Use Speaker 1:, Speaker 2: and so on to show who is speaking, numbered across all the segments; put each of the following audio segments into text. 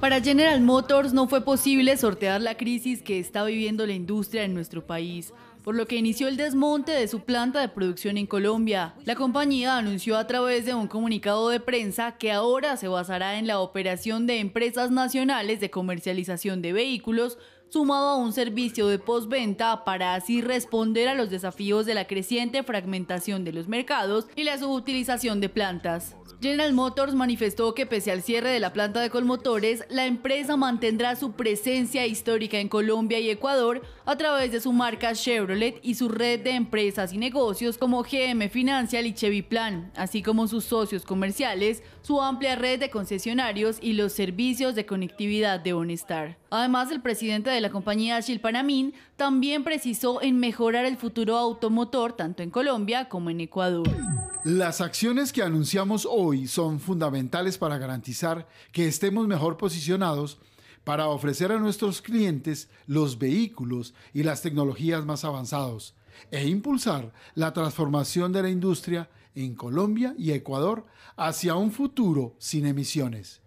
Speaker 1: Para General Motors no fue posible sortear la crisis que está viviendo la industria en nuestro país, por lo que inició el desmonte de su planta de producción en Colombia. La compañía anunció a través de un comunicado de prensa que ahora se basará en la operación de empresas nacionales de comercialización de vehículos sumado a un servicio de postventa para así responder a los desafíos de la creciente fragmentación de los mercados y la subutilización de plantas. General Motors manifestó que pese al cierre de la planta de colmotores, la empresa mantendrá su presencia histórica en Colombia y Ecuador a través de su marca Chevrolet y su red de empresas y negocios como GM Financial y Chevy Plan, así como sus socios comerciales, su amplia red de concesionarios y los servicios de conectividad de Onestar. Además, el presidente de la compañía Agil Panamín también precisó en mejorar el futuro automotor tanto en Colombia como en Ecuador.
Speaker 2: Las acciones que anunciamos hoy son fundamentales para garantizar que estemos mejor posicionados para ofrecer a nuestros clientes los vehículos y las tecnologías más avanzados e impulsar la transformación de la industria en Colombia y Ecuador hacia un futuro sin emisiones.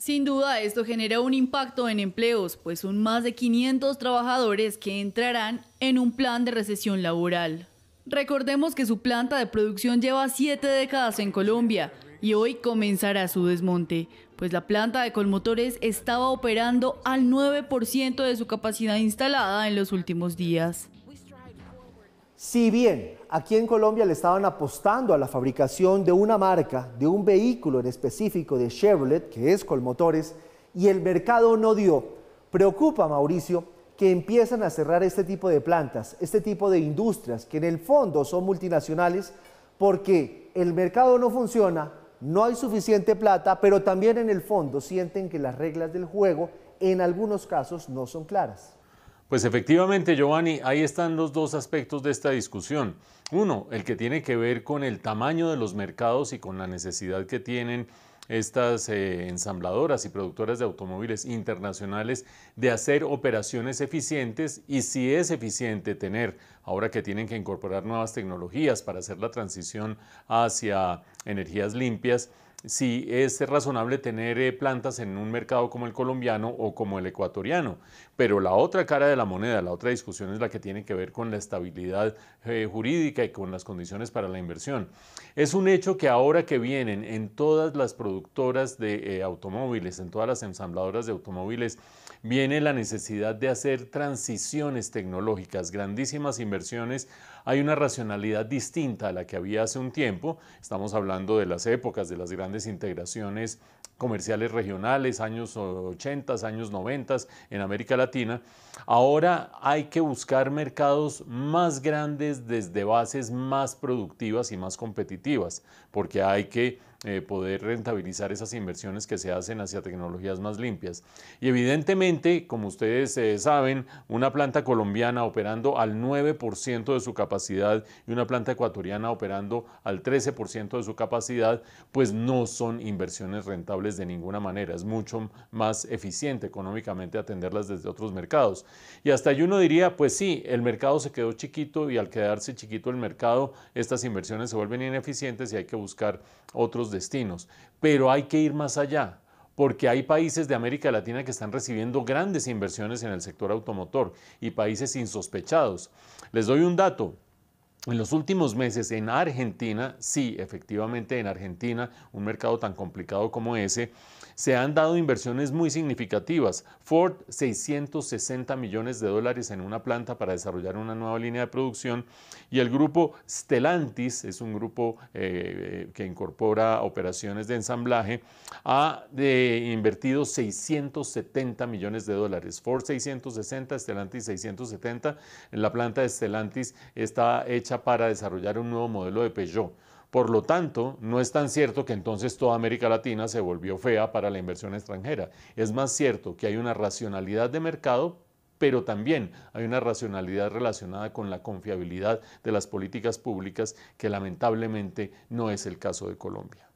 Speaker 1: Sin duda, esto genera un impacto en empleos, pues son más de 500 trabajadores que entrarán en un plan de recesión laboral. Recordemos que su planta de producción lleva siete décadas en Colombia y hoy comenzará su desmonte, pues la planta de Colmotores estaba operando al 9% de su capacidad instalada en los últimos
Speaker 3: días. Si bien aquí en Colombia le estaban apostando a la fabricación de una marca, de un vehículo en específico de Chevrolet, que es Colmotores, y el mercado no dio, preocupa Mauricio que empiezan a cerrar este tipo de plantas, este tipo de industrias, que en el fondo son multinacionales, porque el mercado no funciona, no hay suficiente plata, pero también en el fondo sienten que las reglas del juego en algunos casos no son claras.
Speaker 2: Pues efectivamente, Giovanni, ahí están los dos aspectos de esta discusión. Uno, el que tiene que ver con el tamaño de los mercados y con la necesidad que tienen estas eh, ensambladoras y productoras de automóviles internacionales de hacer operaciones eficientes y si es eficiente tener, ahora que tienen que incorporar nuevas tecnologías para hacer la transición hacia energías limpias, si es razonable tener eh, plantas en un mercado como el colombiano o como el ecuatoriano. Pero la otra cara de la moneda, la otra discusión es la que tiene que ver con la estabilidad eh, jurídica y con las condiciones para la inversión. Es un hecho que ahora que vienen en todas las productoras de eh, automóviles, en todas las ensambladoras de automóviles, viene la necesidad de hacer transiciones tecnológicas, grandísimas inversiones. Hay una racionalidad distinta a la que había hace un tiempo. Estamos hablando de las épocas, de las grandes desintegraciones integraciones comerciales regionales, años 80, años 90 en América Latina. Ahora hay que buscar mercados más grandes desde bases más productivas y más competitivas, porque hay que eh, poder rentabilizar esas inversiones que se hacen hacia tecnologías más limpias. Y evidentemente, como ustedes eh, saben, una planta colombiana operando al 9% de su capacidad y una planta ecuatoriana operando al 13% de su capacidad, pues no son inversiones rentables de ninguna manera. Es mucho más eficiente económicamente atenderlas desde otros mercados. Y hasta ahí uno diría, pues sí, el mercado se quedó chiquito y al quedarse chiquito el mercado, estas inversiones se vuelven ineficientes y hay que buscar otros destinos. Pero hay que ir más allá porque hay países de América Latina que están recibiendo grandes inversiones en el sector automotor y países insospechados. Les doy un dato, en los últimos meses en Argentina, sí, efectivamente en Argentina, un mercado tan complicado como ese, se han dado inversiones muy significativas. Ford, 660 millones de dólares en una planta para desarrollar una nueva línea de producción. Y el grupo Stellantis, es un grupo eh, que incorpora operaciones de ensamblaje, ha eh, invertido 670 millones de dólares. Ford 660, Stellantis 670. La planta de Stellantis está hecha para desarrollar un nuevo modelo de Peugeot. Por lo tanto, no es tan cierto que entonces toda América Latina se volvió fea para la inversión extranjera. Es más cierto que hay una racionalidad de mercado, pero también hay una racionalidad relacionada con la confiabilidad de las políticas públicas, que lamentablemente no es el caso de Colombia.